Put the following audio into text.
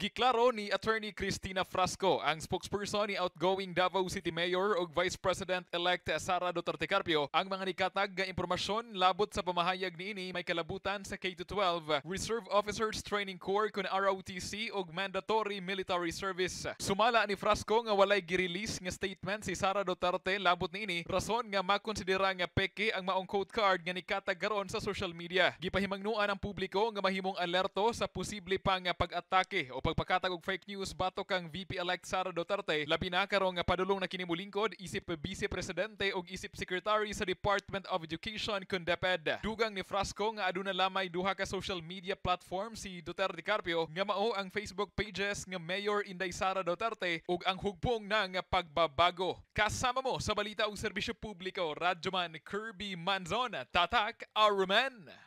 Giklaro ni Attorney Cristina Frasco, ang spokesperson ni outgoing Davao City Mayor ug Vice President-elect Sara Duterte Carpio, ang mga nikatag nga impormasyon labot sa pamahayag niini may kalabutan sa K-12 Reserve Officers Training Corps kun ROTC ug mandatory military service. Sumala ni Frasco nga walay girelease nga statement si Sara Duterte labot niini rason nga makonsidera nga peke ang maong code card nga nikatag karon sa social media. Gipahimangnuan ang publiko nga mahimong alerto sa posible pang pag-atake o pagpakatag og fake news batok kang VP-elect Sara Duterte, labi na karong padulong na kini isip vice presidente og isip secretary sa Department of Education kun DepEd. Dugang ni Frasco nga aduna lamay duha ka social media platform si Duterte Carpio nga mao ang Facebook pages nga Mayor Inday Sara Duterte ug ang hugpong ng pagbabago. Kasama mo sa balita og serbisyo publiko, Radyoman Kirby Manzon, Tatak Aruman.